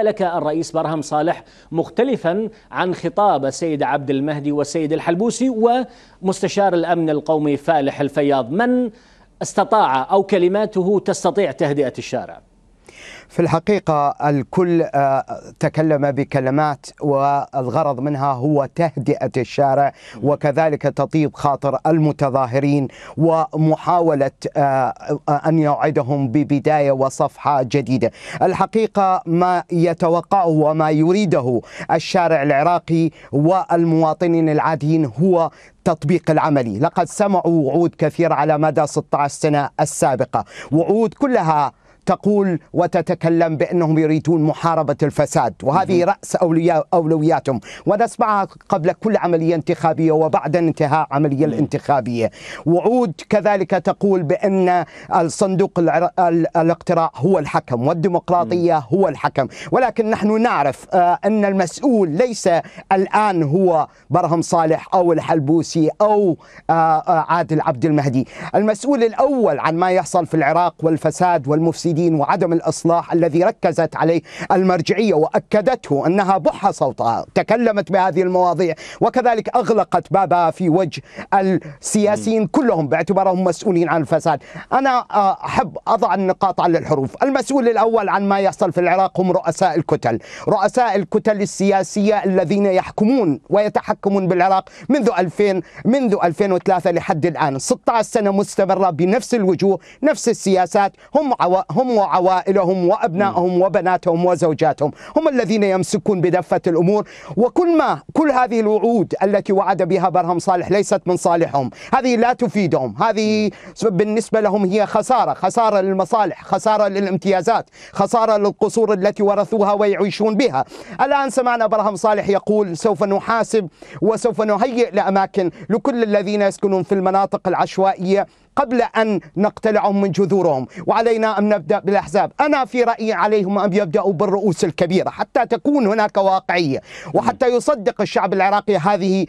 لك الرئيس برهم صالح مختلفا عن خطاب السيد عبد المهدي والسيد الحلبوسي ومستشار الامن القومي فالح الفياض من استطاع او كلماته تستطيع تهدئه الشارع في الحقيقة الكل آه، تكلم بكلمات والغرض منها هو تهدئة الشارع وكذلك تطيب خاطر المتظاهرين ومحاولة آه، آه، أن يوعدهم ببداية وصفحة جديدة الحقيقة ما يتوقعه وما يريده الشارع العراقي والمواطنين العاديين هو التطبيق العملي لقد سمعوا وعود كثيرة على مدى 16 سنة السابقة وعود كلها تقول وتتكلم بأنهم يريدون محاربة الفساد وهذه رأس أولوياتهم ونسمعها قبل كل عملية انتخابية وبعد انتهاء عملية الانتخابية وعود كذلك تقول بأن الصندوق الاقتراع هو الحكم والديمقراطية هو الحكم ولكن نحن نعرف آه، أن المسؤول ليس الآن هو برهم صالح أو الحلبوسي أو آه، آه، عادل عبد المهدي المسؤول الأول عن ما يحصل في العراق والفساد والمفسدين الوالدين وعدم الإصلاح الذي ركزت عليه المرجعية وأكدته أنها بح صوتها تكلمت بهذه المواضيع وكذلك أغلقت بابها في وجه السياسيين كلهم باعتبارهم مسؤولين عن الفساد أنا آه، أحب أضع النقاط على الحروف المسؤول الأول عن ما يحصل في العراق هم رؤساء الكتل رؤساء الكتل السياسية الذين يحكمون ويتحكمون بالعراق منذ 2000 منذ 2003 لحد الآن 16 سنة مستمرة بنفس الوجوه نفس السياسات هم عو... هم هم وعوائلهم وأبنائهم وبناتهم وزوجاتهم هم الذين يمسكون بدفة الأمور وكل ما كل هذه الوعود التي وعد بها برهم صالح ليست من صالحهم هذه لا تفيدهم هذه بالنسبة لهم هي خسارة خسارة للمصالح خسارة للامتيازات خسارة للقصور التي ورثوها ويعيشون بها الآن سمعنا برهم صالح يقول سوف نحاسب وسوف نهيئ لأماكن لكل الذين يسكنون في المناطق العشوائية قبل أن نقتلعهم من جذورهم وعلينا أن نبدأ بالأحزاب أنا في رأيي عليهم أن يبدأوا بالرؤوس الكبيرة حتى تكون هناك واقعية وحتى يصدق الشعب العراقي هذه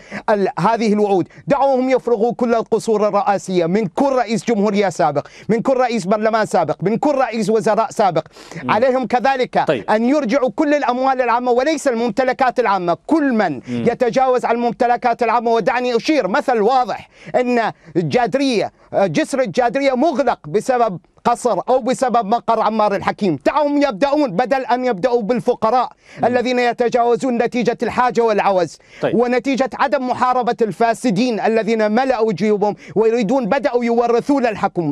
هذه الوعود دعوهم يفرغوا كل القصور الرئاسية من كل رئيس جمهورية سابق من كل رئيس برلمان سابق من كل رئيس وزراء سابق م. عليهم كذلك طيب. أن يرجعوا كل الأموال العامة وليس الممتلكات العامة كل من م. يتجاوز على الممتلكات العامة ودعني أشير مثل واضح أن جادرية جسر الجادرية مغلق بسبب قصر أو بسبب مقر عمار الحكيم دعهم يبدأون بدل أن يبدأوا بالفقراء مم. الذين يتجاوزون نتيجة الحاجة والعوز طيب. ونتيجة عدم محاربة الفاسدين الذين ملأوا جيوبهم ويريدون بدأوا يورثون الحكم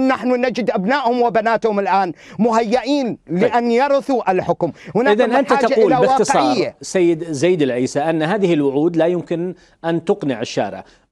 نحن نجد أبنائهم وبناتهم الآن مهيئين طيب. لأن يرثوا الحكم هناك أنت تقول باختصار سيد زيد العيسى أن هذه الوعود لا يمكن أن تقنع الشارع